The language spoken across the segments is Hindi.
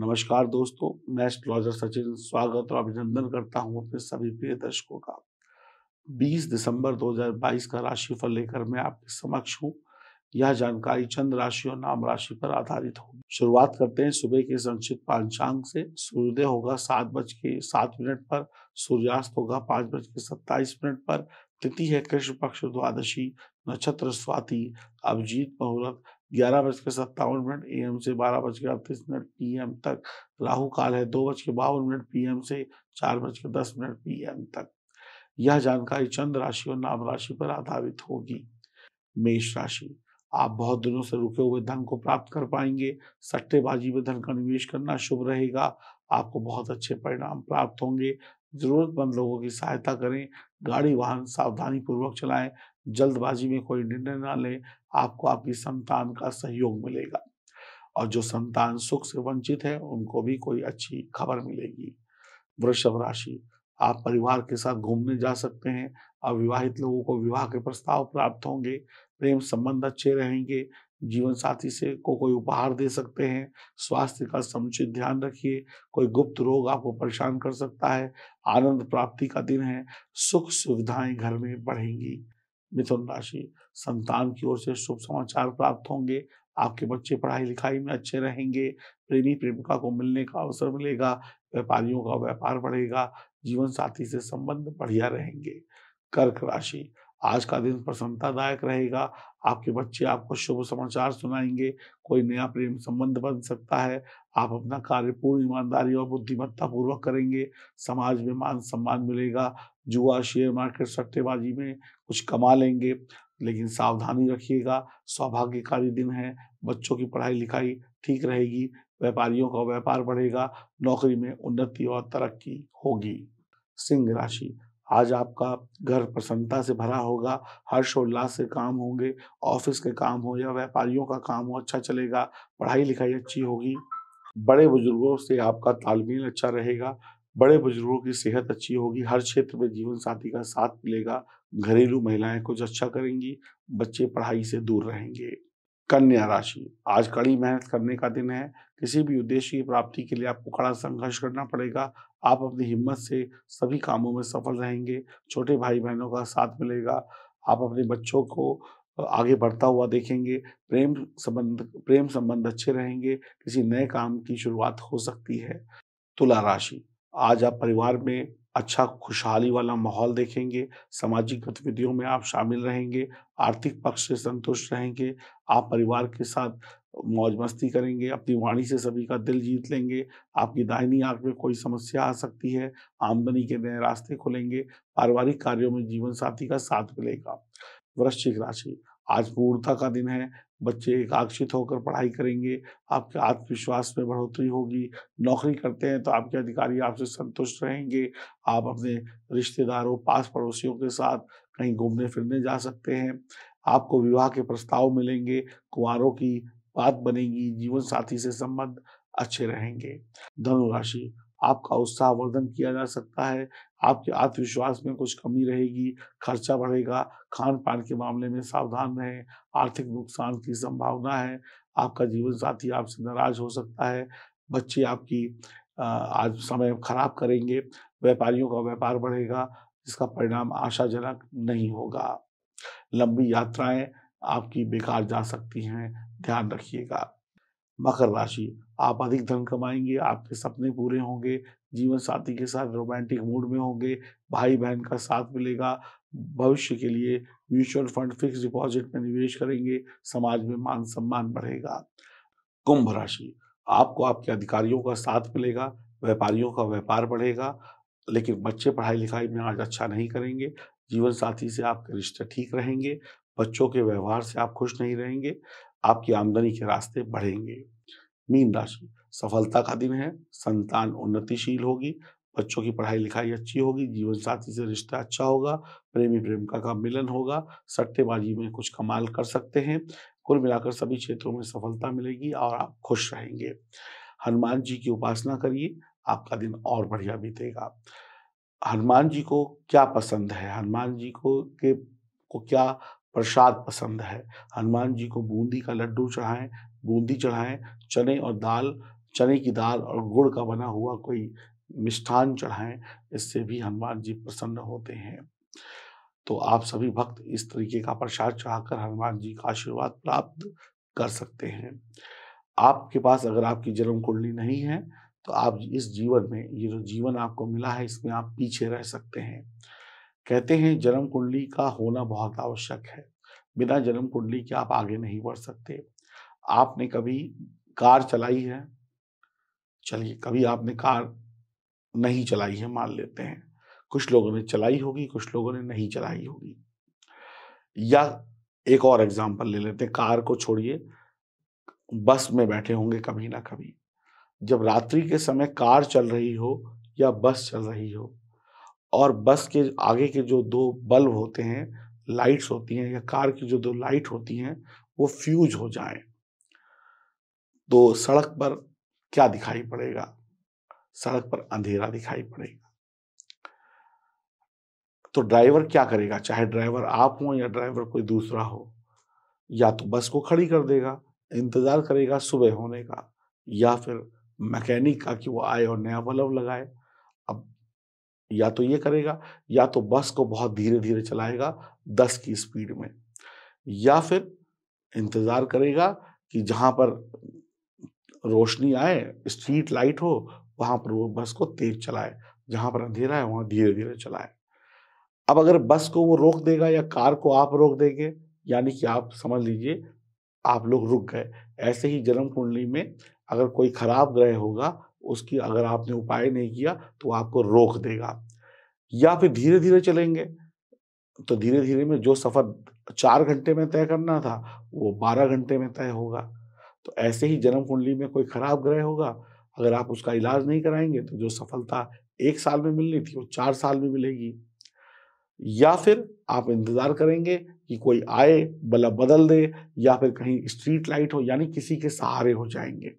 नमस्कार दोस्तों मैं एस्ट्रोलॉजर सचिन स्वागत और अभिनंदन करता हूं अपने सभी प्रिय दर्शकों का 20 दिसंबर 2022 का राशिफल लेकर मैं आपके समक्ष हूं यह जानकारी चंद्र राशि और नाम राशि पर आधारित होगी शुरुआत करते हैं सुबह के संक्षिप्त पांचांग से सूर्योदय होगा सात बज के सात मिनट पर सूर्यास्त होगा पाँच बज के सत्ताईस मिनट पर तिथि है कृष्ण पक्ष द्वादशी नक्षत्र स्वाति अभिजीत मुहूर्त ग्यारह बजकर सत्तावन मिनट ए एम से बारह बजकर अड़तीस मिनट पी एम तक राहु काल है दो बज के बावन मिनट पी एम से चार के दस मिनट पी एम तक यह जानकारी चंद्र राशि और नाम राशि पर आधारित होगी मेष राशि आप बहुत दिनों से रुके हुए धन को प्राप्त कर पाएंगे सट्टेबाजी में धन का निवेश करना शुभ रहेगा आपको बहुत अच्छे परिणाम प्राप्त होंगे जरूरतमंद लोगों की सहायता करें गाड़ी वाहन सावधानी पूर्वक चलाएं जल्दबाजी में कोई निर्णय ना ले आपको आपकी संतान का सहयोग मिलेगा और जो संतान सुख से वंचित है उनको भी कोई अच्छी खबर मिलेगी वृषभ राशि आप परिवार के साथ घूमने जा सकते हैं अविवाहित लोगों को विवाह के प्रस्ताव प्राप्त होंगे प्रेम संबंध अच्छे रहेंगे जीवन साथी से को कोई उपहार दे सकते हैं स्वास्थ्य का समुचित ध्यान रखिए कोई गुप्त रोग आपको परेशान कर सकता है आनंद प्राप्ति का दिन है सुख सुविधाएं घर में बढ़ेंगी मिथुन राशि संतान की ओर से शुभ समाचार प्राप्त होंगे आपके बच्चे पढ़ाई लिखाई में अच्छे रहेंगे प्रेमी प्रेमिका को मिलने का अवसर मिलेगा व्यापारियों का व्यापार बढ़ेगा जीवन साथी से संबंध बढ़िया रहेंगे कर्क राशि आज का दिन प्रसन्नतादायक रहेगा आपके बच्चे आपको शुभ समाचार सुनाएंगे कोई नया प्रेम संबंध बन सकता है आप अपना कार्य पूर्ण ईमानदारी और बुद्धिमत्ता पूर्वक करेंगे समाज में मान सम्मान मिलेगा जुआ शेयर मार्केट सट्टेबाजी में कुछ कमा लेंगे लेकिन सावधानी रखिएगा सौभाग्यकारी दिन है बच्चों की पढ़ाई लिखाई ठीक रहेगी व्यापारियों का व्यापार बढ़ेगा नौकरी में उन्नति और तरक्की होगी सिंह राशि आज आपका घर प्रसन्नता से भरा होगा हर्षोल्लास से काम होंगे ऑफिस के काम हो या व्यापारियों का काम हो अच्छा चलेगा पढ़ाई लिखाई अच्छी होगी बड़े बुजुर्गों से आपका तालमेल अच्छा रहेगा बड़े बुजुर्गों की सेहत अच्छी होगी हर क्षेत्र में जीवन साथी का साथ मिलेगा घरेलू महिलाएं कुछ अच्छा करेंगी बच्चे पढ़ाई से दूर रहेंगे कन्या राशि आज कड़ी मेहनत करने का दिन है किसी भी उद्देश्य की प्राप्ति के लिए आपको कड़ा संघर्ष करना पड़ेगा आप अपनी हिम्मत से सभी कामों में सफल रहेंगे छोटे भाई बहनों का साथ मिलेगा आप अपने बच्चों को आगे बढ़ता हुआ देखेंगे प्रेम संबंध प्रेम संबंध अच्छे रहेंगे किसी नए काम की शुरुआत हो सकती है तुला राशि आज आप परिवार में अच्छा खुशहाली वाला माहौल देखेंगे सामाजिक गतिविधियों में आप शामिल रहेंगे आर्थिक पक्ष से संतुष्ट रहेंगे आप परिवार के साथ मौज मस्ती करेंगे अपनी वाणी से सभी का दिल जीत लेंगे आपकी दाहिनी आंख में कोई समस्या आ सकती है आमदनी के नए रास्ते खुलेंगे पारिवारिक कार्यों में जीवन साथी का साथ मिलेगा वृश्चिक राशि आज पूर्णता का दिन है बच्चे एकाक्षित होकर पढ़ाई करेंगे आपके आत्मविश्वास में बढ़ोतरी होगी नौकरी करते हैं तो आपके अधिकारी आपसे संतुष्ट रहेंगे आप अपने रिश्तेदारों पास पड़ोसियों के साथ कहीं घूमने फिरने जा सकते हैं आपको विवाह के प्रस्ताव मिलेंगे कुंवारों की बात बनेगी जीवन साथी से संबंध अच्छे रहेंगे धनुराशि आपका उत्साह वर्धन किया जा सकता है आपके आत्मविश्वास में कुछ कमी रहेगी खर्चा बढ़ेगा खान पान के मामले में सावधान रहें आर्थिक नुकसान की संभावना है आपका जीवन साथी आपसे नाराज हो सकता है बच्चे आपकी आज समय खराब करेंगे व्यापारियों का व्यापार बढ़ेगा जिसका परिणाम आशाजनक नहीं होगा लंबी यात्राएं आपकी बेकार जा सकती हैं ध्यान रखिएगा मकर राशि आप अधिक धन कमाएंगे आपके सपने पूरे होंगे जीवन साथी के साथ रोमांटिक मूड में होंगे भाई बहन का साथ मिलेगा भविष्य के लिए म्यूचुअल फंड फिक्स डिपॉजिट में निवेश करेंगे समाज में मान सम्मान बढ़ेगा कुंभ राशि आपको आपके अधिकारियों का साथ मिलेगा व्यापारियों का व्यापार बढ़ेगा लेकिन बच्चे पढ़ाई लिखाई में आज अच्छा नहीं करेंगे जीवन साथी से आपके रिश्ते ठीक रहेंगे बच्चों के व्यवहार से आप खुश नहीं रहेंगे आपकी आमदनी के रास्ते बढ़ेंगे मीन राशि सफलता का दिन है संतान उन्नतिशील होगी बच्चों की पढ़ाई लिखाई अच्छी होगी जीवन साथी से रिश्ता अच्छा होगा प्रेमी प्रेमिका का मिलन होगा सट्टेबाजी में कुछ कमाल कर सकते हैं कुल मिलाकर सभी क्षेत्रों में सफलता मिलेगी और आप खुश रहेंगे हनुमान जी की उपासना करिए आपका दिन और बढ़िया बीतेगा हनुमान जी को क्या पसंद है हनुमान जी को के को क्या प्रसाद पसंद है हनुमान जी को बूंदी का लड्डू चढ़ाएं बूंदी चढ़ाएं चने और दाल चने की दाल और गुड़ का बना हुआ कोई मिष्ठान चढ़ाएं इससे भी हनुमान जी प्रसन्न होते हैं तो आप सभी भक्त इस तरीके का प्रसाद चढ़ाकर हनुमान जी का आशीर्वाद प्राप्त कर सकते हैं आपके पास अगर आपकी जन्म कुंडली नहीं है तो आप इस जीवन में ये जो जीवन आपको मिला है इसमें आप पीछे रह सकते हैं कहते हैं जन्म कुंडली का होना बहुत आवश्यक है बिना जन्म कुंडली के आप आगे नहीं बढ़ सकते आपने कभी कार चलाई है चलिए कभी आपने कार नहीं चलाई है मान लेते हैं कुछ लोगों ने चलाई होगी कुछ लोगों ने नहीं चलाई होगी या एक और एग्जाम्पल ले लेते हैं कार को छोड़िए बस में बैठे होंगे कभी ना कभी जब रात्रि के समय कार चल रही हो या बस चल रही हो और बस के आगे के जो दो बल्ब होते हैं लाइट्स होती हैं या कार की जो दो लाइट होती हैं वो फ्यूज हो जाएं तो सड़क पर क्या दिखाई पड़ेगा सड़क पर अंधेरा दिखाई पड़ेगा तो ड्राइवर क्या करेगा चाहे ड्राइवर आप हो या ड्राइवर कोई दूसरा हो या तो बस को खड़ी कर देगा इंतज़ार करेगा सुबह होने का या फिर मैकेनिक का कि वो आए और नया बल्ब लगाए अब या तो ये करेगा या तो बस को बहुत धीरे धीरे चलाएगा दस की स्पीड में या फिर इंतज़ार करेगा कि जहां पर रोशनी आए स्ट्रीट लाइट हो वहां पर वो बस को तेज चलाए जहां पर अंधेरा है वहाँ धीरे धीरे चलाए अब अगर बस को वो रोक देगा या कार को आप रोक देंगे यानी कि आप समझ लीजिए आप लोग रुक गए ऐसे ही जन्म कुंडली में अगर कोई खराब ग्रह होगा उसकी अगर आपने उपाय नहीं किया तो आपको रोक देगा या फिर धीरे धीरे चलेंगे तो धीरे धीरे में जो सफ़र चार घंटे में तय करना था वो बारह घंटे में तय होगा तो ऐसे ही जन्म कुंडली में कोई खराब ग्रह होगा अगर आप उसका इलाज नहीं कराएंगे तो जो सफलता एक साल में मिलनी थी वो चार साल में मिलेगी या फिर आप इंतजार करेंगे कि कोई आए बल्ब बदल दे या फिर कहीं स्ट्रीट लाइट हो यानी किसी के सहारे हो जाएंगे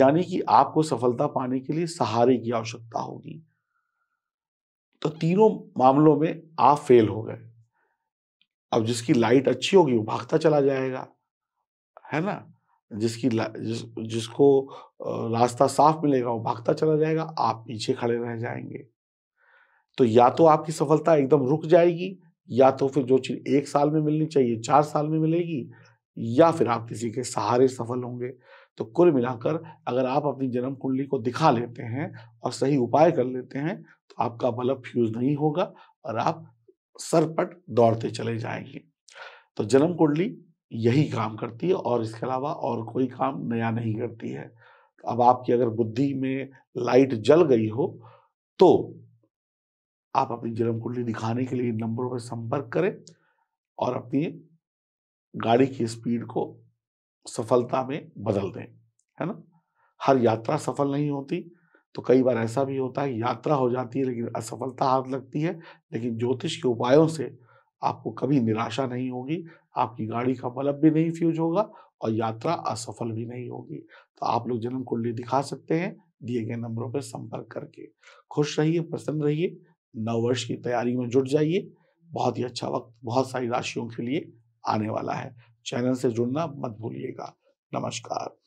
यानी कि आपको सफलता पाने के लिए सहारे की आवश्यकता होगी तो तीनों मामलों में आप फेल हो गए अब जिसकी लाइट अच्छी होगी वो भागता चला जाएगा है ना जिसकी जिस, जिसको रास्ता साफ मिलेगा वो भागता चला जाएगा आप पीछे खड़े रह जाएंगे तो या तो आपकी सफलता एकदम रुक जाएगी या तो फिर जो चीज एक साल में मिलनी चाहिए चार साल में मिलेगी या फिर आप किसी के सहारे सफल होंगे तो कुल मिलाकर अगर आप अपनी जन्म कुंडली को दिखा लेते हैं और सही उपाय कर लेते हैं तो आपका बल्ब फ्यूज नहीं होगा और आप सरपट दौड़ते चले जाएंगे तो जन्म कुंडली यही काम करती है और इसके अलावा और कोई काम नया नहीं करती है अब आपकी अगर बुद्धि में लाइट जल गई हो तो आप अपनी जन्म कुंडली दिखाने के लिए नंबरों पर संपर्क करें और अपनी गाड़ी की स्पीड को सफलता में बदल दें है ना हर यात्रा सफल नहीं होती तो कई बार ऐसा भी होता है यात्रा हो जाती है लेकिन असफलता हाथ लगती है लेकिन ज्योतिष के उपायों से आपको कभी निराशा नहीं होगी आपकी गाड़ी का बल्ब भी नहीं फ्यूज होगा और यात्रा असफल भी नहीं होगी तो आप लोग जन्म कुंडली दिखा सकते हैं दिए गए नंबरों पर संपर्क करके खुश रहिए प्रसन्न रहिए नव वर्ष की तैयारी में जुट जाइए बहुत ही अच्छा वक्त बहुत सारी राशियों के लिए आने वाला है चैनल से जुड़ना मत भूलिएगा नमस्कार